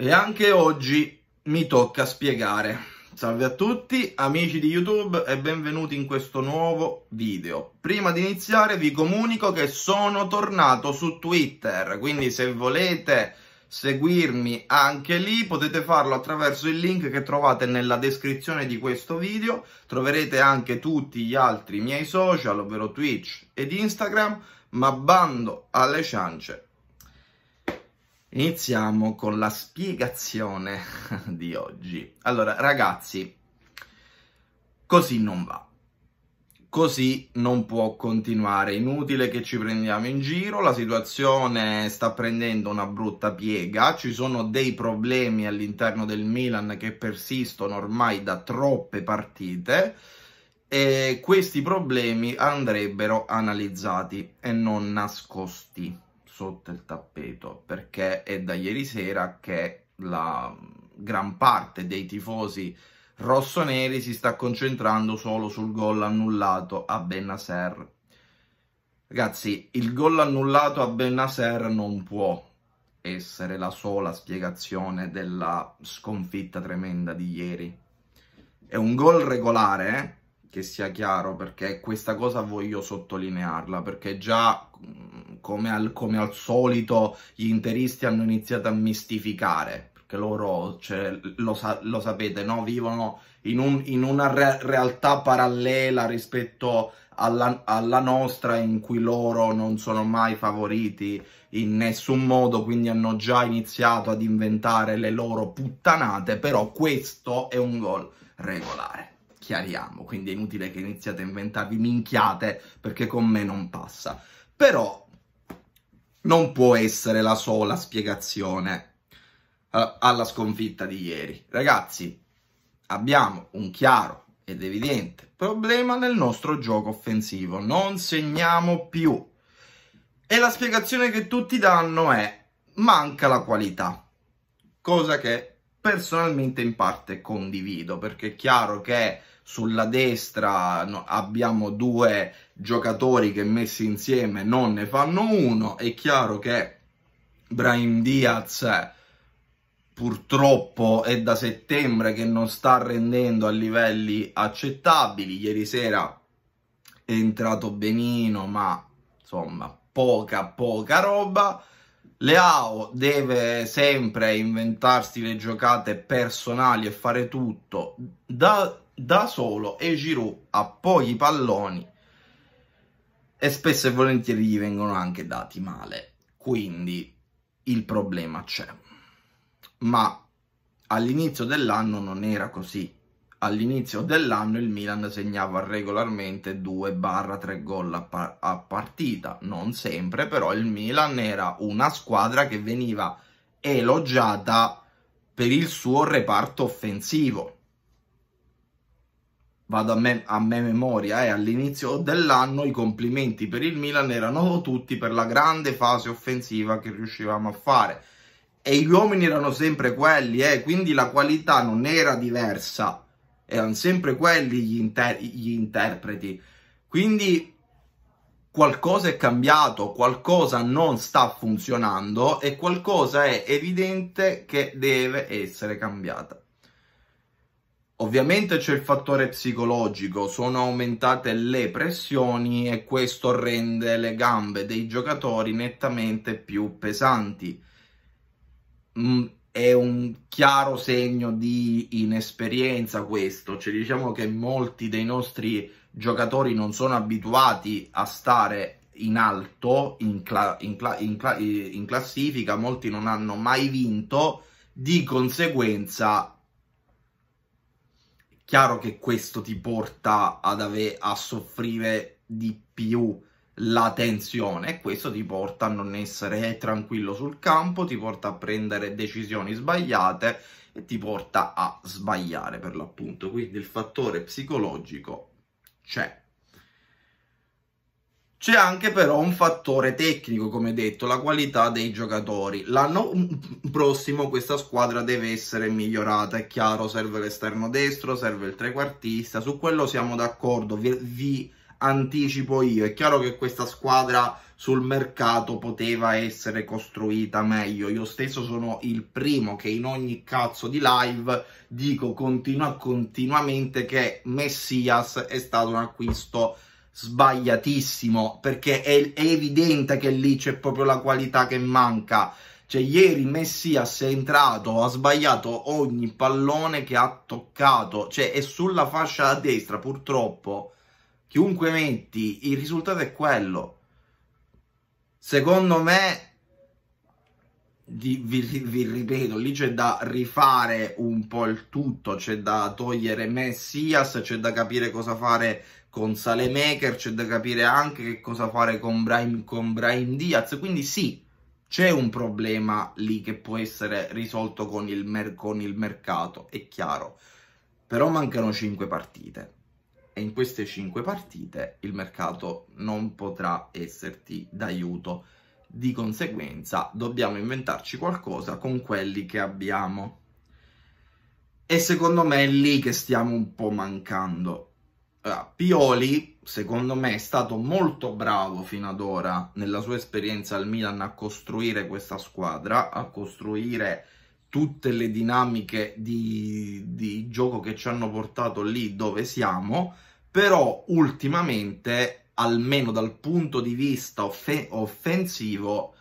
E anche oggi mi tocca spiegare. Salve a tutti amici di YouTube e benvenuti in questo nuovo video. Prima di iniziare vi comunico che sono tornato su Twitter, quindi se volete seguirmi anche lì potete farlo attraverso il link che trovate nella descrizione di questo video. Troverete anche tutti gli altri miei social, ovvero Twitch ed Instagram, ma bando alle ciance Iniziamo con la spiegazione di oggi. Allora, ragazzi, così non va. Così non può continuare, inutile che ci prendiamo in giro, la situazione sta prendendo una brutta piega, ci sono dei problemi all'interno del Milan che persistono ormai da troppe partite e questi problemi andrebbero analizzati e non nascosti sotto il tappeto perché è da ieri sera che la gran parte dei tifosi rossoneri si sta concentrando solo sul gol annullato a Bennaser. Ragazzi, il gol annullato a Bennaser non può essere la sola spiegazione della sconfitta tremenda di ieri. È un gol regolare, eh? che sia chiaro perché questa cosa voglio sottolinearla perché già mm, come al, come al solito gli interisti hanno iniziato a mistificare perché loro cioè, lo, sa lo, sapete no? vivono in, un, in una re realtà parallela rispetto alla, alla, nostra in cui loro non sono mai favoriti in nessun modo quindi hanno già iniziato ad inventare le loro puttanate però questo è un gol regolare chiariamo, quindi è inutile che iniziate a inventarvi minchiate perché con me non passa. Però non può essere la sola spiegazione eh, alla sconfitta di ieri. Ragazzi, abbiamo un chiaro ed evidente problema nel nostro gioco offensivo. Non segniamo più. E la spiegazione che tutti danno è manca la qualità. Cosa che personalmente in parte condivido, perché è chiaro che sulla destra no, abbiamo due giocatori che messi insieme non ne fanno uno, è chiaro che Brahim Diaz purtroppo è da settembre che non sta rendendo a livelli accettabili, ieri sera è entrato benino ma insomma poca poca roba, Leao deve sempre inventarsi le giocate personali e fare tutto. Da da solo e Giroud ha pochi palloni e spesso e volentieri gli vengono anche dati male. Quindi il problema c'è. Ma all'inizio dell'anno non era così. All'inizio dell'anno il Milan segnava regolarmente 2-3 gol a, par a partita, non sempre, però il Milan era una squadra che veniva elogiata per il suo reparto offensivo vado a me, a me memoria, eh, all'inizio dell'anno i complimenti per il Milan erano tutti per la grande fase offensiva che riuscivamo a fare. E gli uomini erano sempre quelli, eh, quindi la qualità non era diversa, erano sempre quelli gli, inter gli interpreti. Quindi qualcosa è cambiato, qualcosa non sta funzionando e qualcosa è evidente che deve essere cambiata. Ovviamente c'è il fattore psicologico, sono aumentate le pressioni e questo rende le gambe dei giocatori nettamente più pesanti. Mm, è un chiaro segno di inesperienza questo, cioè diciamo che molti dei nostri giocatori non sono abituati a stare in alto in, cla in, cla in, cla in classifica, molti non hanno mai vinto, di conseguenza chiaro che questo ti porta ad avere a soffrire di più la tensione questo ti porta a non essere tranquillo sul campo, ti porta a prendere decisioni sbagliate e ti porta a sbagliare per l'appunto. Quindi il fattore psicologico c'è. C'è anche però un fattore tecnico, come detto, la qualità dei giocatori. L'anno prossimo questa squadra deve essere migliorata, è chiaro, serve l'esterno destro, serve il trequartista, su quello siamo d'accordo, vi, vi, anticipo io. È chiaro che questa squadra sul mercato poteva essere costruita meglio. Io stesso sono il primo che in ogni cazzo di live dico continua, continuamente che Messias è stato un acquisto sbagliatissimo perché è, è evidente che lì c'è proprio la qualità che manca. Cioè, ieri Messias è entrato, ha sbagliato ogni pallone che ha toccato, cioè è sulla fascia a destra, purtroppo. Chiunque metti, il risultato è quello. Secondo me, vi, vi, vi ripeto, lì c'è da rifare un po' il tutto, c'è da togliere Messias, c'è da capire cosa fare con Salemaker, c'è da capire anche che cosa fare con Brahim, con Brahim Diaz, quindi sì, c'è un problema lì che può essere risolto con il, mer- con il mercato, è chiaro, però mancano 5 partite e in queste 5 partite il mercato non potrà esserti d'aiuto. Di conseguenza dobbiamo inventarci qualcosa con quelli che abbiamo. E secondo me è lì che stiamo un po' mancando Pioli, secondo me, è stato molto bravo fino ad ora nella sua esperienza al Milan a costruire questa squadra, a costruire tutte le dinamiche di, di gioco che ci hanno portato lì dove siamo, però ultimamente, almeno dal punto di vista off offensivo,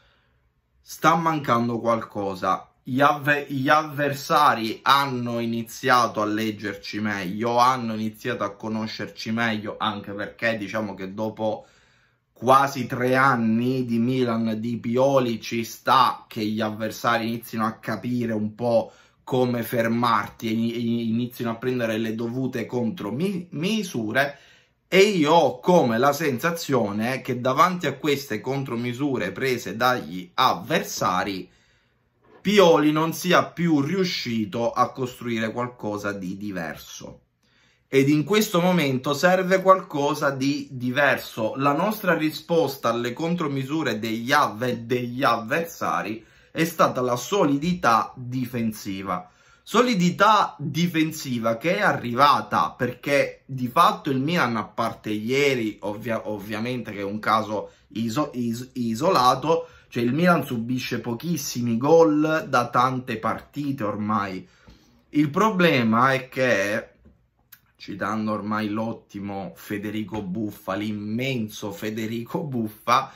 sta mancando qualcosa gli, avve- gli avversari hanno iniziato a leggerci meglio, hanno iniziato a conoscerci meglio, anche perché diciamo che dopo quasi tre anni di Milan di Pioli ci sta che gli avversari inizino a capire un po' come fermarti e inizino a prendere le dovute contromisure e io ho come la sensazione che davanti a queste contromisure prese dagli avversari Pioli non sia più riuscito a costruire qualcosa di diverso. Ed in questo momento serve qualcosa di diverso. La nostra risposta alle contromisure degli AV degli avversari è stata la solidità difensiva. Solidità difensiva che è arrivata perché di fatto il Milan, a parte ieri, ovvia, ovviamente che è un caso iso, is, isolato, cioè il Milan subisce pochissimi gol da tante partite ormai. Il problema è che, citando ormai l'ottimo Federico Buffa, l'immenso Federico Buffa,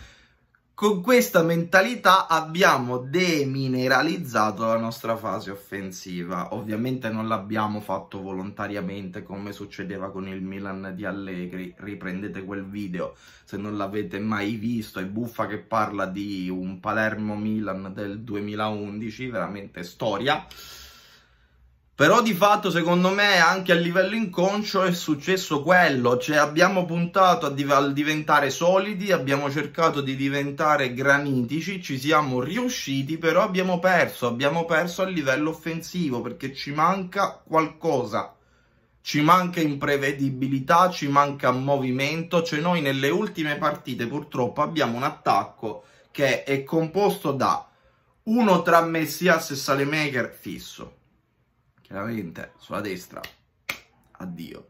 con questa mentalità abbiamo demineralizzato la nostra fase offensiva. Ovviamente non l'abbiamo fatto volontariamente come succedeva con il Milan di Allegri. Riprendete quel video se non l'avete mai visto. È buffa che parla di un Palermo-Milan del 2011, veramente storia. Però di fatto secondo me anche a livello inconscio è successo quello, cioè abbiamo puntato a, div diventare solidi, abbiamo cercato di diventare granitici, ci siamo riusciti, però abbiamo perso, abbiamo perso a livello offensivo perché ci manca qualcosa, ci manca imprevedibilità, ci manca movimento, cioè noi nelle ultime partite purtroppo abbiamo un attacco che è composto da uno tra Messias e Salemaker fisso chiaramente sulla destra, addio.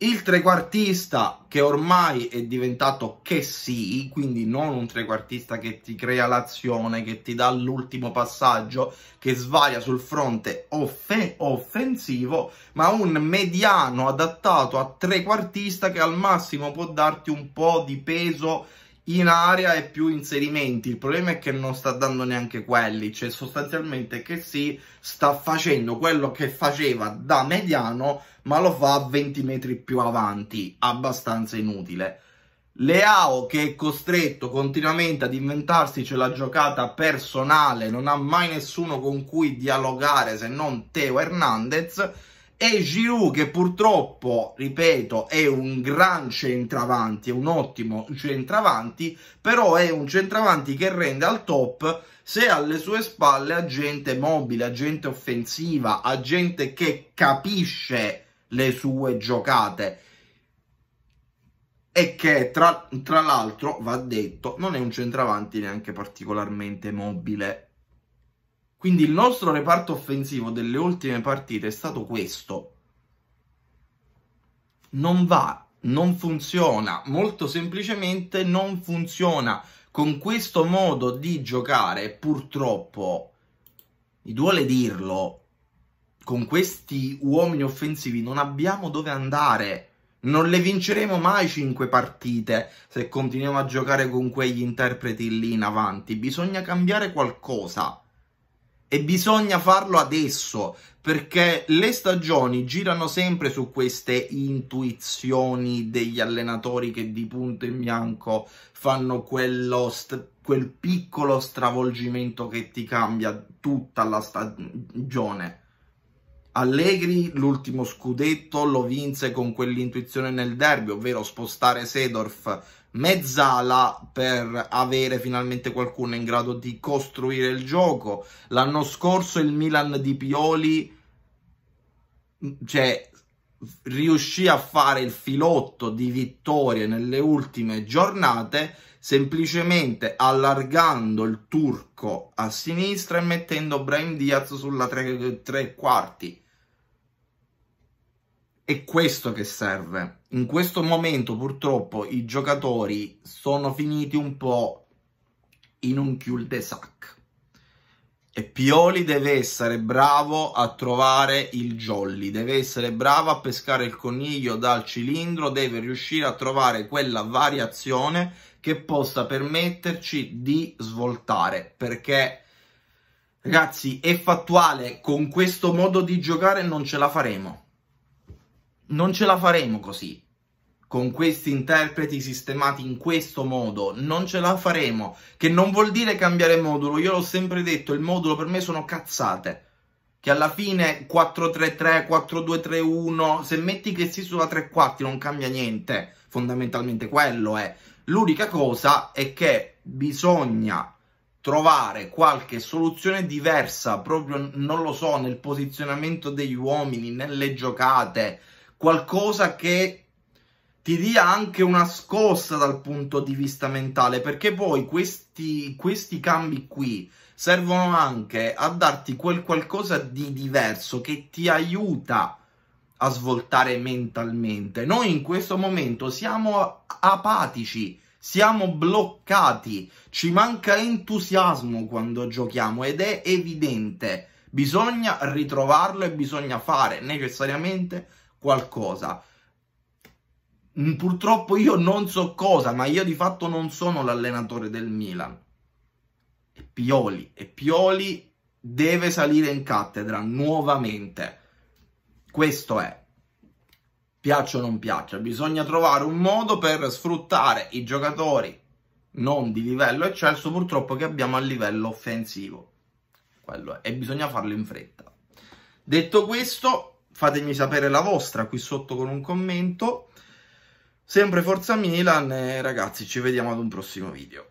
Il trequartista che ormai è diventato che sì, quindi non un trequartista che ti crea l'azione, che ti dà l'ultimo passaggio, che svaglia sul fronte off offensivo, ma un mediano adattato a trequartista che al massimo può darti un po' di peso in area e più inserimenti. Il problema è che non sta dando neanche quelli, cioè sostanzialmente che si sta facendo quello che faceva da mediano, ma lo fa a 20 metri più avanti, abbastanza inutile. Leao che è costretto continuamente ad inventarsi cioè, la giocata personale, non ha mai nessuno con cui dialogare se non Teo Hernandez e Giroud che purtroppo, ripeto, è un gran centravanti, è un ottimo centravanti, però è un centravanti che rende al top se alle sue spalle ha gente mobile, ha gente offensiva, ha gente che capisce le sue giocate e che tra, tra l'altro, va detto, non è un centravanti neanche particolarmente mobile quindi il nostro reparto offensivo delle ultime partite è stato questo. Non va, non funziona, molto semplicemente non funziona. Con questo modo di giocare, purtroppo, mi duole dirlo, con questi uomini offensivi non abbiamo dove andare. Non le vinceremo mai 5 partite se continuiamo a giocare con quegli interpreti lì in avanti. Bisogna cambiare qualcosa e bisogna farlo adesso perché le stagioni girano sempre su queste intuizioni degli allenatori che di punto in bianco fanno quello quel piccolo stravolgimento che ti cambia tutta la stagione. Allegri l'ultimo scudetto lo vinse con quell'intuizione nel derby, ovvero spostare Sedorf mezz'ala per avere finalmente qualcuno in grado di costruire il gioco. L'anno scorso il Milan di Pioli cioè, riuscì a fare il filotto di vittorie nelle ultime giornate semplicemente allargando il turco a sinistra e mettendo Brian Diaz sulla tre, tre quarti è questo che serve. In questo momento purtroppo i giocatori sono finiti un po' in un cul-de-sac. E Pioli deve essere bravo a trovare il jolly, deve essere bravo a pescare il coniglio dal cilindro, deve riuscire a trovare quella variazione che possa permetterci di svoltare, perché ragazzi è fattuale, con questo modo di giocare non ce la faremo non ce la faremo così. Con questi interpreti sistemati in questo modo, non ce la faremo. Che non vuol dire cambiare modulo, io l'ho sempre detto, il modulo per me sono cazzate. Che alla fine 4 3 3 3 1 se metti che si sulla 3 quarti non cambia niente. Fondamentalmente quello è. L'unica cosa è che bisogna trovare qualche soluzione diversa, proprio non lo so, nel posizionamento degli uomini, nelle giocate, qualcosa che ti dia anche una scossa dal punto di vista mentale, perché poi questi, questi cambi qui servono anche a darti quel qualcosa di diverso che ti aiuta a svoltare mentalmente. Noi in questo momento siamo apatici, siamo bloccati, ci manca entusiasmo quando giochiamo ed è evidente. Bisogna ritrovarlo e bisogna fare necessariamente qualcosa. Mm, purtroppo io non so cosa, ma io di fatto non sono l'allenatore del Milan. E Pioli, e Pioli deve salire in cattedra nuovamente. Questo è. Piaccia o non piaccia, bisogna trovare un modo per sfruttare i giocatori non di livello eccelso purtroppo che abbiamo a livello offensivo. Quello è, e bisogna farlo in fretta. Detto questo, fatemi sapere la vostra qui sotto con un commento. Sempre Forza Milan e ragazzi ci vediamo ad un prossimo video.